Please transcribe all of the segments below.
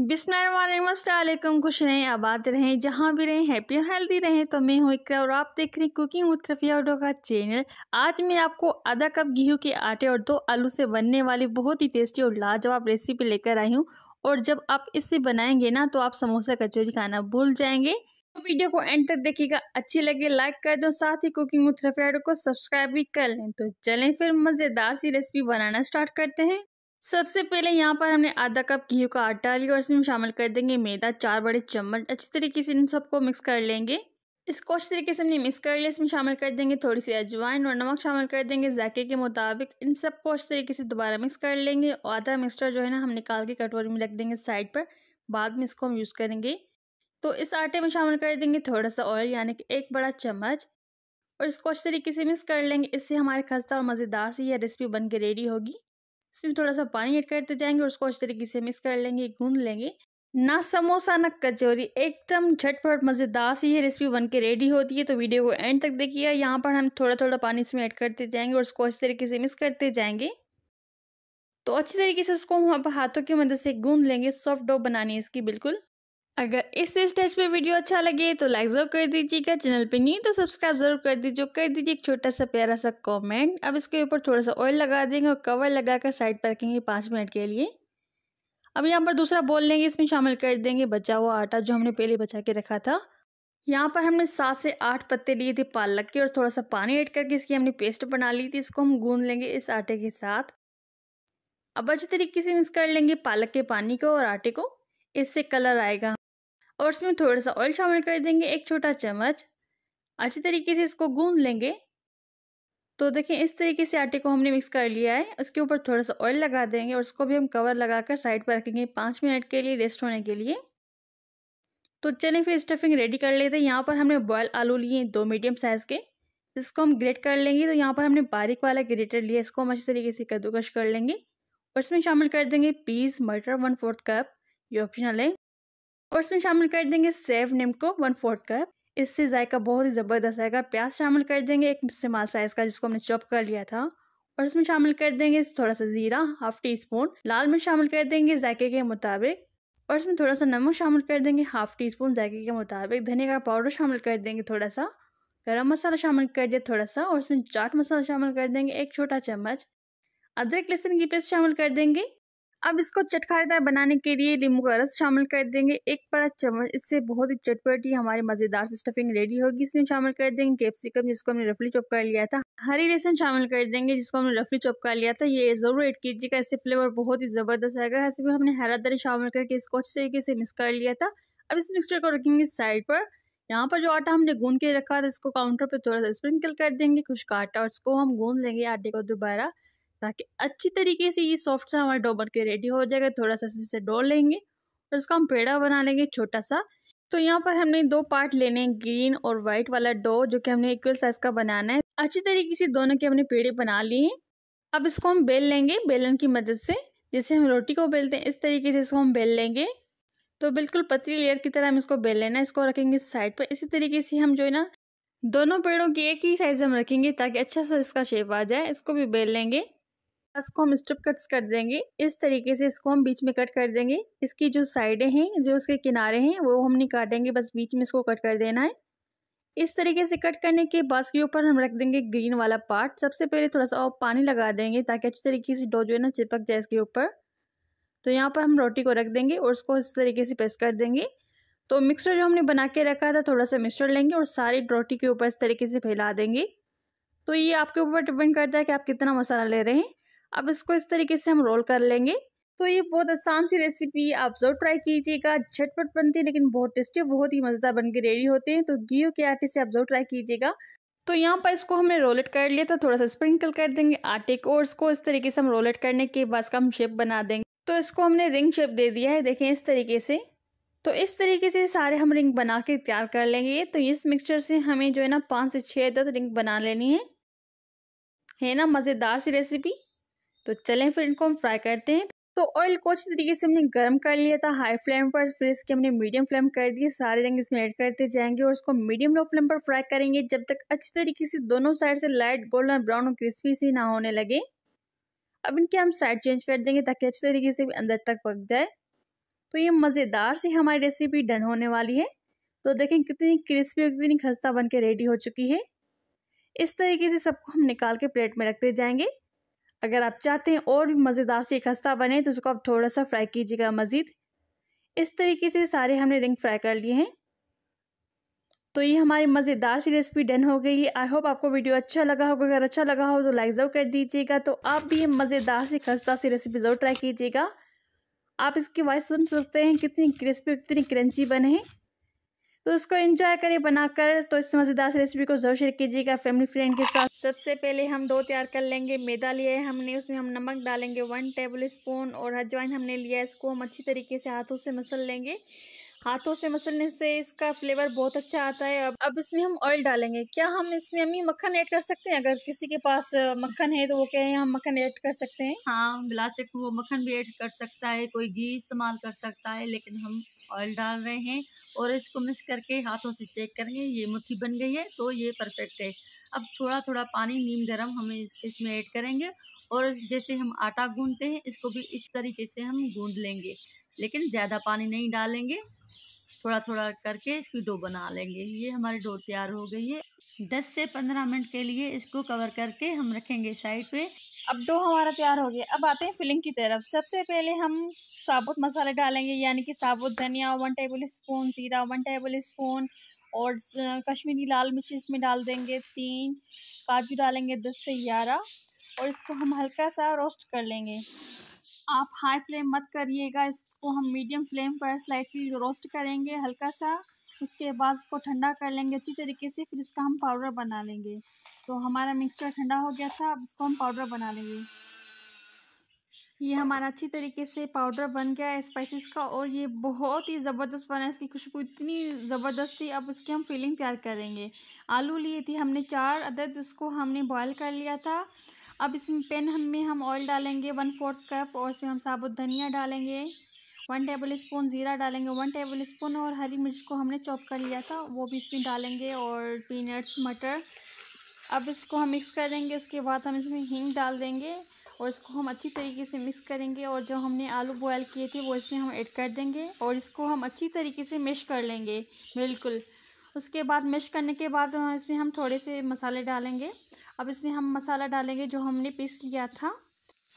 बिस्मिलकुम खुश रहें आबाद रहें जहाँ भी रहें हैप्पी और हेल्दी रहें तो मैं हूँ इकरा और आप देख रहे हैं कुकिंग उत्तरफिया रफ़िया का चैनल आज मैं आपको आधा कप गेहूँ के आटे और दो आलू से बनने वाली बहुत ही टेस्टी और लाजवाब रेसिपी लेकर आई हूँ और जब आप इसे बनाएंगे ना तो आप समोसा कचौरी खाना भूल जाएंगे तो वीडियो को एंड तक देखिएगा अच्छी लगे लाइक कर दो साथ ही कुकिंग उत्तरफिया को सब्सक्राइब भी कर लें तो चलें फिर मज़ेदार सी रेसिपी बनाना स्टार्ट करते हैं सबसे पहले यहाँ पर हमने आधा कप घी का आटा लिया और इसमें शामिल कर देंगे मैदा चार बड़े चम्मच अच्छी तरीके से इन सबको मिक्स कर लेंगे इसको अच्छी तरीके से हमने मिक्स कर लिया इसमें शामिल कर देंगे थोड़ी सी अजवाइन और नमक शामिल कर देंगे जायके के मुताबिक इन सबको अच्छी तरीके से दोबारा मिक्स कर लेंगे और आधा मिक्सचर जो है ना हम निकाल के कटोरी में रख देंगे साइड पर बाद में इसको हम यूज़ करेंगे तो इस आटे में शामिल कर देंगे थोड़ा सा ऑयल यानी कि एक बड़ा चम्मच और इसको अच्छी तरीके से मिक्स कर लेंगे इससे हमारे खस्ता और मज़ेदार सी यह रेसिपी बन के रेडी होगी इसमें थोड़ा सा पानी ऐड करते जाएंगे और उसको अच्छी तरीके से मिक्स कर लेंगे गूंद लेंगे ना समोसा ना कचौरी एकदम झटपट मज़ेदार सी ये रेसिपी बन के रेडी होती है तो वीडियो को एंड तक देखिए यहाँ पर हम थोड़ा थोड़ा पानी इसमें ऐड करते जाएंगे और उसको अच्छी तरीके से मिक्स करते जाएंगे तो अच्छी तरीके से उसको हम हाथों की मदद से गूंद लेंगे सॉफ्ट डो बनानी है इसकी बिल्कुल अगर इस स्टेज पे वीडियो अच्छा लगे तो लाइक जरूर कर दीजिएगा चैनल पे नहीं तो सब्सक्राइब जरूर कर दीजिए कर दीजिए एक छोटा सा प्यारा सा कमेंट अब इसके ऊपर थोड़ा सा ऑयल लगा देंगे और कवर लगा कर साइड पर रखेंगे पाँच मिनट के लिए अब यहाँ पर दूसरा बोल लेंगे इसमें शामिल कर देंगे बचा हुआ आटा जो हमने पहले बचा के रखा था यहाँ पर हमने सात से आठ पत्ते लिए थे पालक के और थोड़ा सा पानी ऐड करके इसकी हमने पेस्ट बना ली थी इसको हम गूंद लेंगे इस आटे के साथ अब अच्छे तरीके से मिक्स कर लेंगे पालक के पानी को और आटे को इससे कलर आएगा और इसमें थोड़ा सा ऑयल शामिल कर देंगे एक छोटा चम्मच अच्छी तरीके से इसको गूंद लेंगे तो देखें इस तरीके से आटे को हमने मिक्स कर लिया है उसके ऊपर थोड़ा सा ऑयल लगा देंगे और उसको भी हम कवर लगाकर साइड पर रखेंगे पाँच मिनट के लिए रेस्ट होने के लिए तो चलें फिर स्टफिंग रेडी कर लेते हैं यहाँ पर हमने बॉयल आलू लिए दो मीडियम साइज़ के इसको हम ग्रेट कर लेंगे तो यहाँ पर हमने बारीक वाला ग्रेटर लिया इसको हम अच्छी तरीके से कद्दूकश कर लेंगे और इसमें शामिल कर देंगे पीस मटर वन फोर्थ कप ये ऑप्शनल है और इसमें शामिल कर देंगे सेव निम्ब को वन फोर्थ कप इससे जायका बहुत ही ज़बरदस्त आएगा प्याज शामिल कर देंगे एक इस्तेमाल साइज़ का जिसको हमने चॉप कर लिया था और इसमें शामिल कर देंगे थोड़ा सा ज़ीरा हाफ टी स्पून लाल मिर्च शामिल कर देंगे जायके के मुताबिक और इसमें थोड़ा सा नमक शामिल कर देंगे हाफ टी स्पून जायके के मुताबिक धनिया का पाउडर शामिल कर देंगे थोड़ा सा गरम मसाला शामिल कर दिया थोड़ा सा और इसमें चाट मसाला शामिल कर देंगे एक छोटा चम्मच अदरक लहसुन की पेस्ट शामिल कर देंगे अब इसको चटखारेदार बनाने के लिए नींबू का रस शामिल कर देंगे एक बड़ा चम्मच इससे बहुत ही चटपटी हमारी मज़ेदार स्टफिंग रेडी होगी इसमें शामिल कर देंगे कैप्सिकम जिसको हमने रफली चॉप कर लिया था हरी लहसन शामिल कर देंगे जिसको हमने रफली चॉप कर लिया था ये ज़रूर ऐड कीजिएगा इससे फ्लेवर बहुत ही ज़बरदस्त आएगा ऐसे में हमने हरा दरी शामिल करके इसको अच्छे तरीके से मिक्स कर लिया था अब इस मिक्सचर को रखेंगे साइड पर यहाँ पर जो आटा हमने गूंद के रखा था इसको काउंटर पर थोड़ा सा स्प्रिंकल कर देंगे खुश्क आटा और इसको हम गूंद लेंगे आटे को दोबारा ताकि अच्छी तरीके से ये सॉफ्ट सा हमारा डो बन के रेडी हो जाएगा थोड़ा सा इसमें से डो लेंगे और उसका हम पेड़ा बना लेंगे छोटा सा तो यहाँ पर हमने दो पार्ट लेने हैं ग्रीन और वाइट वाला डो जो कि हमने इक्वल साइज का बनाना है अच्छी तरीके से दोनों के हमने पेड़े बना लिए हैं अब इसको हम बेल लेंगे बेलन की मदद से जैसे हम रोटी को बेलते हैं इस तरीके से इसको हम बेल लेंगे तो बिल्कुल पतली लेयर की तरह हम इसको बेल लेना इसको रखेंगे साइड पर इसी तरीके से हम जो है ना दोनों पेड़ों की एक ही साइज हम रखेंगे ताकि अच्छा सा इसका शेप आ जाए इसको भी बेल लेंगे इसको हम स्ट्रिप कट्स कर देंगे इस तरीके से इसको हम बीच में कट कर देंगे इसकी जो साइडें हैं जो उसके किनारे हैं वो हम नहीं काटेंगे बस बीच में इसको कट कर देना है इस तरीके से कट करने के बाद के ऊपर हम रख देंगे ग्रीन वाला पार्ट सबसे पहले थोड़ा सा और पानी लगा देंगे ताकि अच्छी तरीके से डो जो है ना चिपक जाए इसके ऊपर तो यहाँ पर हम रोटी को रख देंगे और उसको इस तरीके से प्रेस कर देंगे तो मिक्सर जो हमने बना के रखा था थोड़ा सा मिक्सर लेंगे और सारी रोटी के ऊपर इस तरीके से फैला देंगे तो ये आपके ऊपर डिपेंड करता है कि आप कितना मसाला ले रहे हैं अब इसको इस तरीके से हम रोल कर लेंगे तो ये बहुत आसान सी रेसिपी आप ज़रूर ट्राई कीजिएगा झटपट बनती है लेकिन बहुत टेस्टी बहुत ही मज़ेदार बन के रेडी होते हैं तो घी के आटे से आप ज़रूर ट्राई कीजिएगा तो यहाँ पर इसको हमने रोलेट कर लिया था थोड़ा सा स्प्रिंकल कर देंगे आटे को और इसको इस तरीके से हम रोलेट करने के बाद इसका हम शेप बना देंगे तो इसको हमने रिंग शेप दे दिया है देखें इस तरीके से तो इस तरीके से सारे हम रिंग बना के तैयार कर लेंगे तो इस मिक्सचर से हमें जो है ना पाँच से छः दस रिंग बना लेनी है है ना मज़ेदार सी रेसिपी तो चलें फिर इनको हम फ्राई करते हैं तो ऑयल को अच्छी तरीके से हमने गर्म कर लिया था हाई फ्लेम पर फिर इसके हमने मीडियम फ्लेम कर दिए सारे रंग इसमें ऐड करते जाएंगे और इसको मीडियम लो फ्लेम पर फ्राई करेंगे जब तक अच्छी तरीके से दोनों साइड से लाइट गोल्डन ब्राउन और क्रिस्पी सी ना होने लगे अब इनके हम साइड चेंज कर देंगे ताकि अच्छी तरीके से अंदर तक पक जाए तो ये मज़ेदार सी हमारी रेसिपी डन होने वाली है तो देखें कितनी क्रिस्पी और कितनी खस्ता बन के रेडी हो चुकी है इस तरीके से सबको हम निकाल के प्लेट में रखते जाएंगे अगर आप चाहते हैं और भी मज़ेदार से खस्ता बने तो उसको आप थोड़ा सा फ्राई कीजिएगा मज़ीद इस तरीके से सारे हमने रिंग फ्राई कर लिए हैं तो ये हमारी मज़ेदार सी रेसिपी डन हो गई है आई होप आपको वीडियो अच्छा लगा होगा अगर अच्छा लगा हो तो लाइक ज़रूर कर दीजिएगा तो आप भी ये मज़ेदार सी खस्ता सी रेसिपी ज़रूर ट्राई कीजिएगा आप इसकी वॉइस सुन सकते हैं कितनी क्रिस्पी कितनी क्रंची बने हैं तो उसको इंजॉय करें बनाकर तो इस मज़ेदार रेसिपी को ज़रूर शेयर कीजिएगा फैमिली फ्रेंड के साथ सबसे पहले हम दो तैयार कर लेंगे मैदा लिया है हमने उसमें हम नमक डालेंगे वन टेबल स्पून और हजवाइन हमने लिया है इसको हम अच्छी तरीके से हाथों से मसल लेंगे हाथों से मसलने से इसका फ्लेवर बहुत अच्छा आता है अब अब इसमें हम ऑयल डालेंगे क्या हम इसमें अम्मी मक्खन ऐड कर सकते हैं अगर किसी के पास मक्खन है तो वो कहें हम हाँ, मक्खन ऐड कर सकते हैं हाँ बिलाशक वो मक्खन भी ऐड कर सकता है कोई घी इस्तेमाल कर सकता है लेकिन हम ऑयल डाल रहे हैं और इसको मिक्स करके हाथों से चेक करेंगे ये मुट्ठी बन गई है तो ये परफेक्ट है अब थोड़ा थोड़ा पानी नीम गर्म हम इसमें ऐड करेंगे और जैसे हम आटा गूंदते हैं इसको भी इस तरीके से हम गूंद लेंगे लेकिन ज़्यादा पानी नहीं डालेंगे थोड़ा थोड़ा करके इसकी डो बना लेंगे ये हमारी डो तैयार हो गई है 10 से 15 मिनट के लिए इसको कवर करके हम रखेंगे साइड पे अब डो हमारा तैयार हो गया अब आते हैं फिलिंग की तरफ सबसे पहले हम साबुत मसाले डालेंगे यानी कि साबुत धनिया वन टेबल स्पून ज़ीरा वन टेबल स्पून और कश्मीरी लाल मिर्च इसमें डाल देंगे तीन काजू डालेंगे दस से ग्यारह और इसको हम हल्का सा रोस्ट कर लेंगे आप हाई फ्लेम मत करिएगा इसको हम मीडियम फ्लेम पर स्लाइटली रोस्ट करेंगे हल्का सा उसके बाद इसको ठंडा कर लेंगे अच्छी तरीके से फिर इसका हम पाउडर बना लेंगे तो हमारा मिक्सचर ठंडा हो गया था अब इसको हम पाउडर बना लेंगे ये हमारा अच्छी तरीके से पाउडर बन गया है स्पाइसेस का और ये बहुत ही ज़बरदस्त बना है इसकी खुशबू इतनी ज़बरदस्त थी अब इसकी हम फीलिंग तैयार करेंगे आलू लिए थी हमने चार अदद उसको हमने बॉयल कर लिया था अब इसमें पेन हम में हम ऑयल डालेंगे वन फोर्थ कप और इसमें हम साबुत धनिया डालेंगे वन टेबल स्पून ज़ीरा डालेंगे वन टेबल स्पून और हरी मिर्च को हमने चॉप कर लिया था वो भी इसमें डालेंगे और पीनट्स मटर अब इसको हम मिक्स कर देंगे उसके बाद हम इसमें हींग डाल देंगे और इसको हम अच्छी तरीके से मिक्स करेंगे और जो हमने आलू बॉयल किए थे वो इसमें हम ऐड कर देंगे और इसको हम अच्छी तरीके से मिश कर लेंगे बिल्कुल उसके बाद मिश करने के बाद इसमें हम थोड़े से मसाले डालेंगे अब इसमें हम मसाला डालेंगे जो हमने पीस लिया था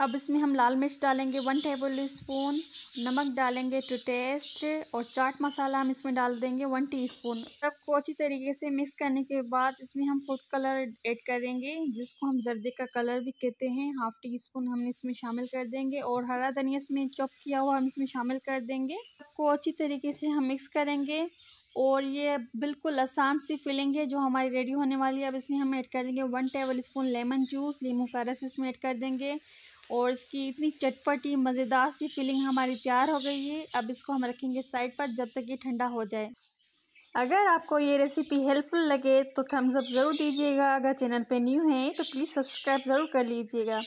अब इसमें हम लाल मिर्च डालेंगे वन टेबल स्पून नमक डालेंगे टू टेस्ट और चाट मसाला हम इसमें डाल देंगे वन टीस्पून सबको अच्छी तरीके से मिक्स करने के बाद इसमें हम फूड कलर ऐड करेंगे जिसको हम जर्दे का कलर भी कहते हैं हाफ टी स्पून हम इसमें शामिल कर देंगे और हरा धनिया इसमें चॉप किया हुआ हम इसमें शामिल कर देंगे सबको अच्छी तरीके से हम मिक्स करेंगे और ये बिल्कुल आसान सी फिलिंग है जो हमारी रेडी होने वाली है अब इसमें हम ऐड कर देंगे one tablespoon lemon juice लीमू का रस इसमें ऐड कर देंगे और इसकी इतनी चटपटी मज़ेदार सी फीलिंग हमारी तैयार हो गई है अब इसको हम रखेंगे साइड पर जब तक ये ठंडा हो जाए अगर आपको ये रेसिपी हेल्पफुल लगे तो थम्स अप ज़रूर दीजिएगा अगर चैनल पे न्यू हैं तो प्लीज़ सब्सक्राइब ज़रूर कर लीजिएगा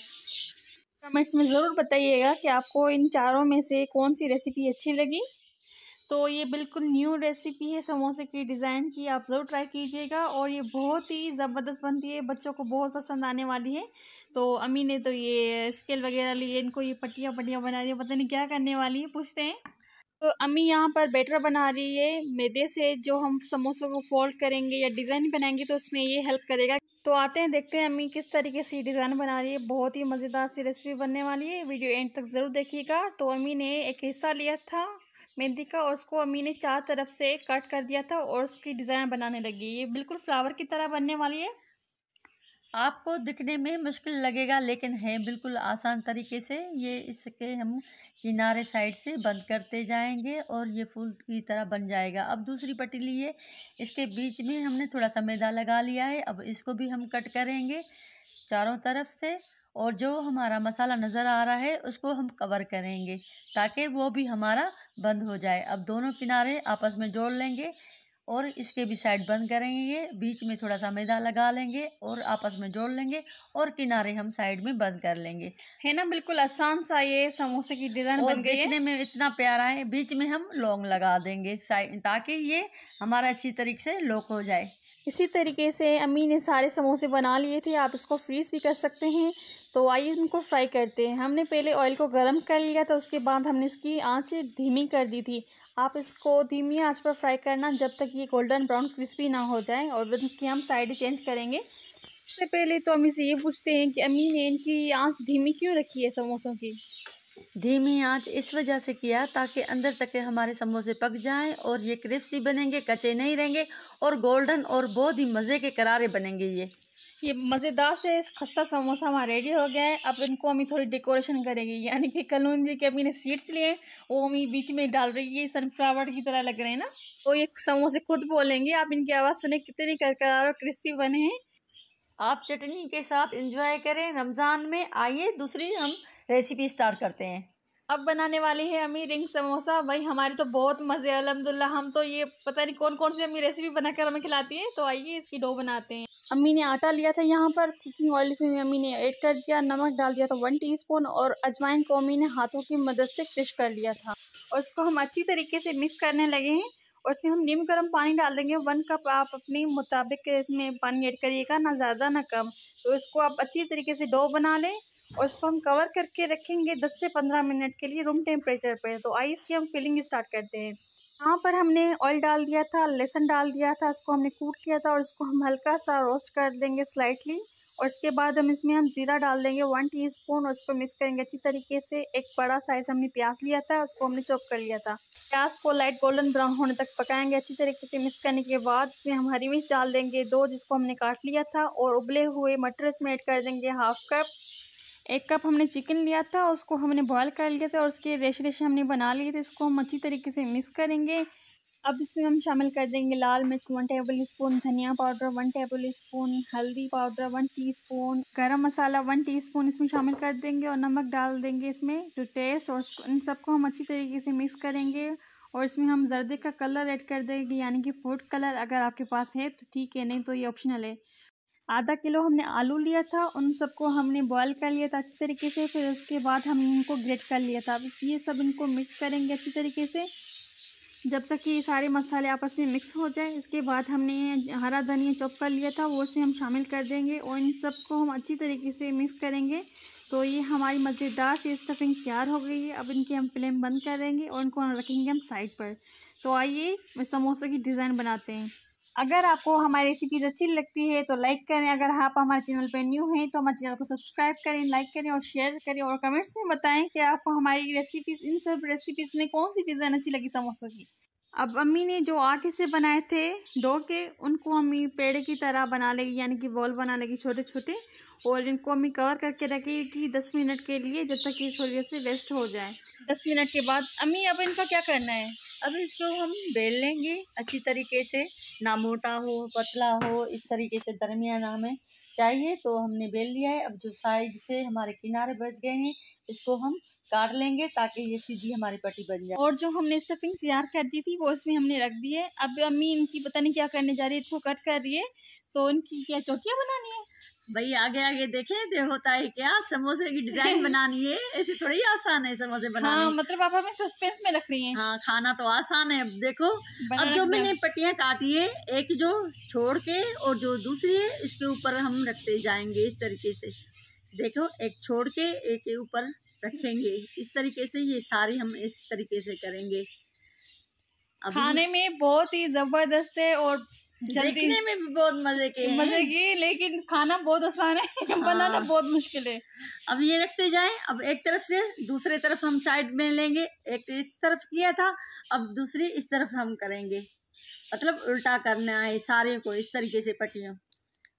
कमेंट्स में ज़रूर बताइएगा कि आपको इन चारों में से कौन सी रेसिपी अच्छी लगी तो ये बिल्कुल न्यू रेसिपी है समोसे की डिज़ाइन की आप ज़रूर ट्राई कीजिएगा और ये बहुत ही ज़बरदस्त बनती है बच्चों को बहुत पसंद आने वाली है तो अम्मी ने तो ये स्केल वगैरह लिए इनको ये पट्टियाँ पट्टियाँ बना रही है पता नहीं क्या करने वाली है पूछते हैं तो अम्मी यहाँ पर बैटर बना रही है मैदे से जो हम समोसों को फोल्ड करेंगे या डिज़ाइन बनाएंगे तो उसमें ये हेल्प करेगा तो आते हैं देखते हैं अम्मी किस तरीके से डिज़ाइन बना रही है बहुत ही मज़ेदार सी रेसिपी बनने वाली है वीडियो एंड तक ज़रूर देखिएगा तो अम्मी ने एक हिस्सा लिया था मेहंदी का और उसको अम्मी ने चार तरफ से कट कर दिया था और उसकी डिज़ाइन बनाने लगी ये बिल्कुल फ्लावर की तरह बनने वाली है आपको दिखने में मुश्किल लगेगा लेकिन है बिल्कुल आसान तरीके से ये इसके हम किनारे साइड से बंद करते जाएंगे और ये फूल की तरह बन जाएगा अब दूसरी पट्टी लिए इसके बीच में हमने थोड़ा सा मैदा लगा लिया है अब इसको भी हम कट करेंगे चारों तरफ से और जो हमारा मसाला नज़र आ रहा है उसको हम कवर करेंगे ताकि वो भी हमारा बंद हो जाए अब दोनों किनारे आपस में जोड़ लेंगे और इसके भी साइड बंद करेंगे बीच में थोड़ा सा मैदा लगा लेंगे और आपस में जोड़ लेंगे और किनारे हम साइड में बंद कर लेंगे है ना बिल्कुल आसान सा ये समोसे की डिज़ाइन बन गई देखने में इतना प्यारा है बीच में हम लौंग लगा देंगे ताकि ये हमारा अच्छी तरीके से लॉक हो जाए इसी तरीके से अम्मी ने सारे समोसे बना लिए थे आप इसको फ्रीज़ भी कर सकते हैं तो आइए इनको फ्राई करते हैं हमने पहले ऑयल को गर्म कर लिया था उसके बाद हमने इसकी आंच धीमी कर दी थी आप इसको धीमी आंच पर फ्राई करना जब तक ये गोल्डन ब्राउन क्रिस्पी ना हो जाए और इनकी हम साइड चेंज करेंगे इससे पहले तो अम्मी से ये पूछते हैं कि अम्मी ने इनकी आँच धीमी क्यों रखी है समोसों की धीमी आंच इस वजह से किया ताकि अंदर तक हमारे समोसे पक जाएं और ये क्रिस्पी बनेंगे कच्चे नहीं रहेंगे और गोल्डन और बहुत ही मज़े के करारे बनेंगे ये ये मज़ेदार से खस्ता समोसा हमारा रेडी हो गया है अब इनको अम्मी थोड़ी डेकोरेशन करेंगे यानी कि कलून जी के अम्मी ने सीड्स लिए हैं वो अम्मी बीच में डाल रही है सनफ्लावर की तरह लग रहे हैं ना वो ये समोसे खुद बोलेंगे आप इनकी आवाज़ सुने कितने करार और क्रिस्पी बने हैं आप चटनी के साथ इंजॉय करें रमज़ान में आइए दूसरी हम रेसिपी स्टार्ट करते हैं अब बनाने वाली है अम्मी रिंग समोसा भाई हमारे तो बहुत मज़े अलहमदिल्ला हम तो ये पता नहीं कौन कौन सी अम्मी रेसिपी बनाकर हमें खिलाती है तो आइए इसकी डो बनाते हैं अम्मी ने आटा लिया था यहाँ पर कुकिंग ऑयल से अम्मी ने ऐड कर दिया नमक डाल दिया था वन टीस्पून और अजवाइन को अम्मी ने हाथों की मदद से क्रिश कर लिया था और इसको हम अच्छी तरीके से मिक्स करने लगे हैं और इसमें हम नीम गर्म पानी डाल देंगे वन कप आप अपने मुताबिक इसमें पानी ऐड करिएगा ना ज़्यादा ना कम तो इसको आप अच्छी तरीके से डो बना लें और इसको हम कवर करके रखेंगे 10 से 15 मिनट के लिए रूम टेम्परेचर पे तो आइए इसकी हम फिलिंग स्टार्ट करते हैं यहाँ पर हमने ऑयल डाल दिया था लहसन डाल दिया था इसको हमने कूट लिया था और इसको हम हल्का सा रोस्ट कर देंगे स्लाइटली और इसके बाद हम इसमें हम जीरा डाल देंगे वन स्पून और उसको मिक्स करेंगे अच्छी तरीके से एक बड़ा साइज हमने प्याज लिया था उसको हमने चॉप कर लिया था प्याज को लाइट गोल्डन ब्राउन होने तक पकाएंगे अच्छी तरीके से मिक्स करने के बाद इसमें हम हरी मिर्च डाल देंगे दो जिसको हमने काट लिया था और उबले हुए मटर इसमें ऐड कर देंगे हाफ कप एक कप हमने चिकन लिया था उसको हमने बॉयल कर लिया था और उसके रेशे रेशे हमने बना लिए थे इसको हम अच्छी तरीके से मिक्स करेंगे अब इसमें हम शामिल कर देंगे लाल मिर्च वन टेबल स्पून धनिया पाउडर वन टेबल स्पून हल्दी powder one teaspoon garam masala one teaspoon इसमें शामिल कर देंगे और नमक डाल देंगे इसमें टू टेस्ट और इन सबको हम अच्छी तरीके से मिक्स करेंगे और इसमें हम जर्दे का कलर ऐड कर देंगे यानी कि फूड कलर अगर आपके पास है तो ठीक है नहीं तो ये ऑप्शनल है आधा किलो हमने आलू लिया था उन सबको हमने बॉयल कर लिया था अच्छी तरीके से फिर उसके बाद हम इनको ग्रेट कर लिया था अब ये सब इनको मिक्स करेंगे अच्छी तरीके से जब तक कि ये सारे मसाले आपस में मिक्स हो जाए इसके बाद हमने हरा धनिया चॉप कर लिया था वो उसमें हम शामिल कर देंगे और इन सबको हम अच्छी तरीके से मिक्स करेंगे तो ये हमारी मज़ेदार सी स्टफिंग तैयार हो गई है अब इनकी हम फ्लेम बंद करेंगे और इनको रखेंगे हम साइड पर तो आइए समोसों की डिज़ाइन बनाते हैं अगर आपको हमारी रेसिपीज़ अच्छी लगती है तो लाइक करें अगर आप हमारे चैनल पर न्यू हैं तो हमारे चैनल को सब्सक्राइब करें लाइक करें और शेयर करें और कमेंट्स में बताएं कि आपको हमारी रेसिपीज़ इन सब रेसिपीज़ में कौन सी डिज़ाइन अच्छी लगी समोसों की अब अम्मी ने जो आटे से बनाए थे डो के उनको अम्मी पेड़ की तरह बना लेगी यानी कि बॉल बना लेगी छोटे छोटे और इनको अम्मी कवर करके रखेगी दस मिनट के लिए जब तक कि इस से वेस्ट हो जाए दस मिनट के बाद अम्मी अब इनका क्या करना है अब इसको हम बेल लेंगे अच्छी तरीके से ना मोटा हो पतला हो इस तरीके से दरमियाना हमें चाहिए तो हमने बेल लिया है अब जो साइड से हमारे किनारे बच गए हैं इसको हम काट लेंगे ताकि ये सीधी हमारी पट्टी बन जाए और जो हमने स्टफिंग तैयार कर दी थी वो इसमें हमने रख दी है अब अम्मी इनकी पता नहीं क्या करने जा रही है इसको कट कर रही है तो इनकी क्या चौकियाँ बनानी है भाई आगे आगे देखे दे होता है क्या समोसे की डिजाइन बनानी है ऐसे थोड़ी आसान है समोसे बनाना हाँ, मतलब आप हमें सस्पेंस में रख रही हैं हाँ खाना तो आसान है देखो अब जो मैंने पट्टियाँ काटी है एक जो छोड़ के और जो दूसरी है इसके ऊपर हम रखते जाएंगे इस तरीके से देखो एक छोड़ के एक के ऊपर रखेंगे इस तरीके से ये सारी हम इस तरीके से करेंगे खाने में बहुत ही जबरदस्त है और देखने में भी बहुत मजे के मजे की लेकिन खाना बहुत आसान है हाँ। बनाना बहुत मुश्किल है अब ये रखते जाएं अब एक तरफ से दूसरे तरफ हम साइड में लेंगे एक इस तरफ किया था अब दूसरी इस तरफ हम करेंगे मतलब उल्टा करना है सारे को इस तरीके से पट्टियों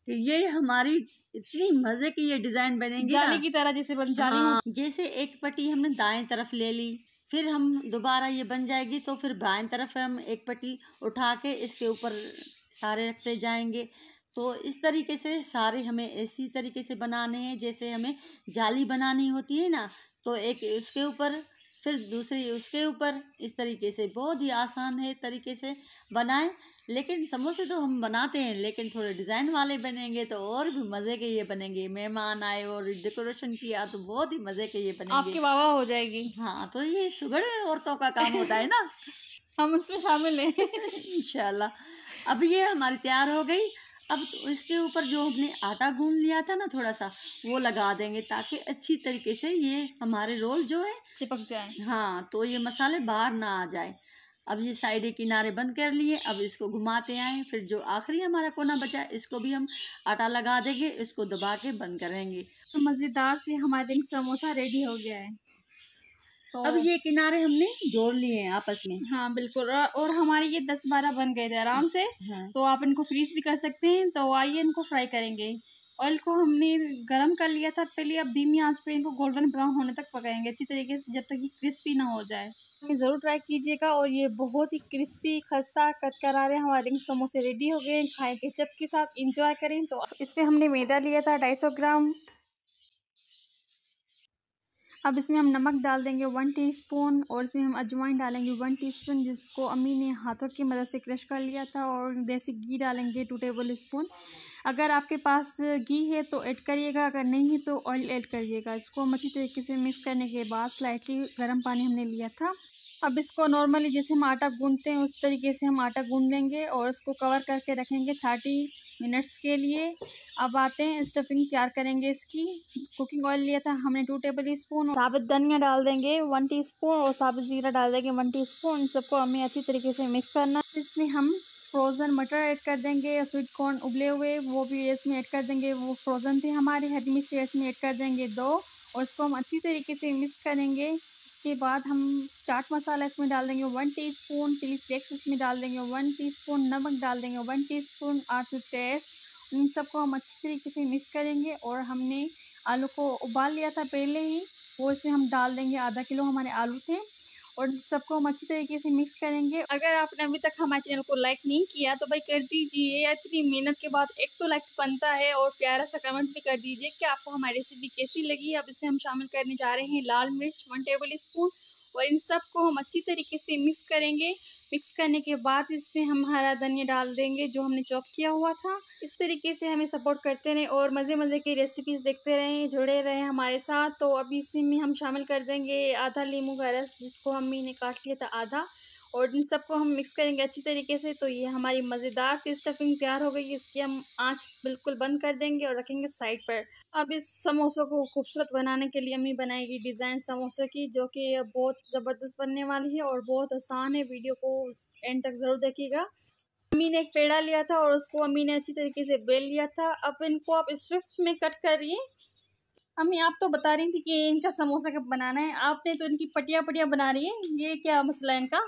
कि ये हमारी इतनी मजे की ये डिजाइन बनेगी जाली की तरह जैसे बन जाली हाँ। जैसे एक पट्टी हमने दाएं तरफ ले ली फिर हम दोबारा ये बन जाएगी तो फिर बाएं तरफ हम एक पट्टी उठा के इसके ऊपर सारे रखते जाएंगे तो इस तरीके से सारे हमें इसी तरीके से बनाने हैं जैसे हमें जाली बनानी होती है ना तो एक उसके ऊपर फिर दूसरी उसके ऊपर इस तरीके से बहुत ही आसान है तरीके से बनाएं लेकिन समोसे तो हम बनाते हैं लेकिन थोड़े डिज़ाइन वाले बनेंगे तो और भी मज़े के ये बनेंगे मेहमान आए और डेकोरेशन किया तो बहुत ही मज़े के ये बनेंगे आपकी वाह हो जाएगी हाँ तो ये शुगर औरतों का काम होता है ना हम उसमें शामिल हैं इन अब ये हमारी तैयार हो गई अब तो इसके ऊपर जो हमने आटा गूंद लिया था ना थोड़ा सा वो लगा देंगे ताकि अच्छी तरीके से ये हमारे रोल जो है चिपक जाए हाँ तो ये मसाले बाहर ना आ जाए अब ये साइड किनारे बंद कर लिए अब इसको घुमाते आए फिर जो आखिरी हमारा कोना बचा इसको भी हम आटा लगा देंगे इसको दबा के बंद करेंगे तो मज़ेदार से हमारे दिन समोसा रेडी हो गया है तो अब ये किनारे हमने जोड़ लिए हैं आपस में हाँ बिल्कुल और, हमारे ये दस बारह बन गए थे आराम से हाँ। तो आप इनको फ्रीज भी कर सकते हैं तो आइए इनको फ्राई करेंगे ऑयल को हमने गरम कर लिया था पहले अब धीमी आंच पे इनको गोल्डन ब्राउन होने तक पकाएंगे अच्छी तरीके से जब तक ये क्रिस्पी ना हो जाए ज़रूर ट्राई कीजिएगा और ये बहुत ही क्रिस्पी खस्ता कट हैं हमारे समोसे रेडी हो गए खाएँ चप के साथ इंजॉय करें तो इसमें हमने मैदा लिया था ढाई ग्राम अब इसमें हम नमक डाल देंगे वन टीस्पून और इसमें हम अजवाइन डालेंगे वन टीस्पून जिसको अम्मी ने हाथों की मदद से क्रश कर लिया था और देसी घी डालेंगे टू टेबल स्पून अगर आपके पास घी है तो ऐड करिएगा अगर नहीं है तो ऑयल ऐड करिएगा इसको हम अच्छी तरीके से मिक्स करने के बाद स्लाइटली गर्म पानी हमने लिया था अब इसको नॉर्मली जैसे हम आटा गूंदते हैं उस तरीके से हम आटा गूंद लेंगे और इसको कवर करके रखेंगे थर्टी मिनट्स के लिए अब आते हैं स्टफिंग तैयार करेंगे इसकी कुकिंग ऑयल लिया था हमने टू टेबल स्पून साबुत धनिया डाल देंगे वन टीस्पून और साबुत जीरा डाल देंगे वन टीस्पून इन सबको हमें अच्छी तरीके से मिक्स करना इसमें हम फ्रोज़न मटर ऐड कर देंगे स्वीट कॉर्न उबले हुए वो भी इसमें ऐड कर देंगे वो फ्रोज़न थे हमारे हरी मिर्च इसमें ऐड कर देंगे दो और इसको हम अच्छी तरीके से मिक्स करेंगे उसके बाद हम चाट मसाला इसमें डाल देंगे वन टीस्पून चिली फ्लेक्स इसमें डाल देंगे वन टीस्पून नमक डाल देंगे वन टीस्पून आलू टेस्ट इन सबको हम अच्छी तरीके से मिक्स करेंगे और हमने आलू को उबाल लिया था पहले ही वो इसमें हम डाल देंगे आधा किलो हमारे आलू थे और सबको हम अच्छी तरीके से मिक्स करेंगे अगर आपने अभी तक हमारे चैनल को लाइक नहीं किया तो भाई कर दीजिए इतनी मेहनत के बाद एक तो लाइक बनता है और प्यारा सा कमेंट भी कर दीजिए कि आपको हमारी रेसिपी कैसी लगी अब इसे हम शामिल करने जा रहे हैं लाल मिर्च वन टेबल स्पून और इन सबको हम अच्छी तरीके से मिक्स करेंगे मिक्स करने के बाद इसमें हम हरा धनिया डाल देंगे जो हमने चॉप किया हुआ था इस तरीके से हमें सपोर्ट करते रहें और मज़े मज़े की रेसिपीज़ देखते रहें जुड़े रहें हमारे साथ तो अभी इसी में हम शामिल कर देंगे आधा लीमू का रस जिसको ने काट लिया था आधा और इन सबको हम मिक्स करेंगे अच्छी तरीके से तो ये हमारी मज़ेदार सी स्टफिंग तैयार हो गई इसकी हम आँच बिल्कुल बंद कर देंगे और रखेंगे साइड पर अब इस समोसों को खूबसूरत बनाने के लिए अम्मी बनाएगी डिज़ाइन समोसों की जो कि बहुत ज़बरदस्त बनने वाली है और बहुत आसान है वीडियो को एंड तक ज़रूर देखिएगा अम्मी ने एक पेड़ा लिया था और उसको अम्मी ने अच्छी तरीके से बेल लिया था अब इनको आप स्ट्रिप्स में कट करिए अम्मी आप तो बता रही थी कि इनका समोसा कब बनाना है आपने तो इनकी पटिया पटिया बना रही है ये क्या मसला है इनका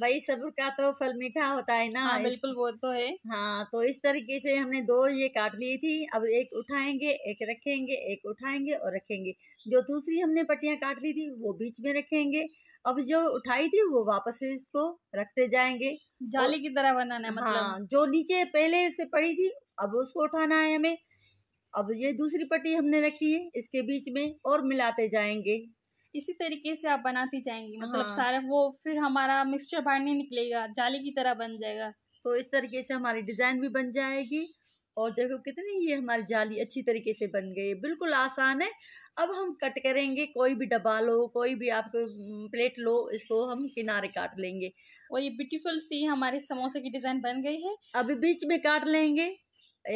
भाई सब्र का तो फल मीठा होता है ना हाँ, बिल्कुल वो तो है हाँ तो इस तरीके से हमने दो ये काट ली थी अब एक उठाएंगे एक रखेंगे एक उठाएंगे और रखेंगे जो दूसरी हमने पट्टियाँ काट ली थी वो बीच में रखेंगे अब जो उठाई थी वो वापस इसको रखते जाएंगे जाली की तरह बनाना है हाँ, मतलब हाँ, जो नीचे पहले से पड़ी थी अब उसको उठाना है हमें अब ये दूसरी पट्टी हमने रखी है इसके बीच में और मिलाते जाएंगे इसी तरीके से आप बनाती जाएंगी मतलब हाँ। सारे वो फिर हमारा मिक्सचर बाहर नहीं निकलेगा जाली की तरह बन जाएगा तो इस तरीके से हमारी डिज़ाइन भी बन जाएगी और देखो कितनी ये हमारी जाली अच्छी तरीके से बन गई है बिल्कुल आसान है अब हम कट करेंगे कोई भी डब्बा लो कोई भी आपको प्लेट लो इसको हम किनारे काट लेंगे और ये ब्यूटीफुल सी हमारे समोसे की डिज़ाइन बन गई है अभी बीच में काट लेंगे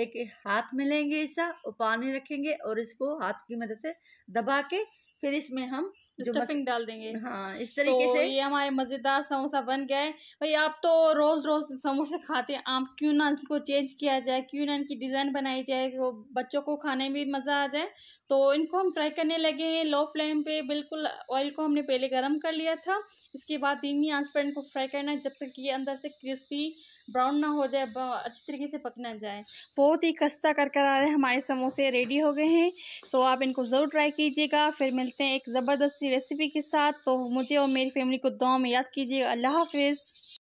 एक हाथ में लेंगे ऐसा और पानी रखेंगे और इसको हाथ की मदद से दबा के फिर इसमें हम स्टफिंग डाल देंगे हाँ इस तरीके तो से ये हमारे मज़ेदार समोसा बन गया है भाई आप तो रोज़ रोज़ समोसे खाते हैं आप क्यों ना इनको चेंज किया जाए क्यों ना इनकी डिज़ाइन बनाई जाए वो बच्चों को खाने में भी मज़ा आ जाए तो इनको हम फ्राई करने लगे हैं लो फ्लेम पे बिल्कुल ऑयल को हमने पहले गर्म कर लिया था इसके बाद धीमी आंच पर इनको फ्राई करना है जब तक ये अंदर से क्रिस्पी ब्राउन ना हो जाए अच्छी तरीके से पक ना जाए बहुत ही खस्ता कर कर आ रहे हमारे समोसे रेडी हो गए हैं तो आप इनको ज़रूर ट्राई कीजिएगा फिर मिलते हैं एक ज़बरदस्ती रेसिपी के साथ तो मुझे और मेरी फैमिली को दुआ में याद कीजिएगा अल्लाह हाफिज़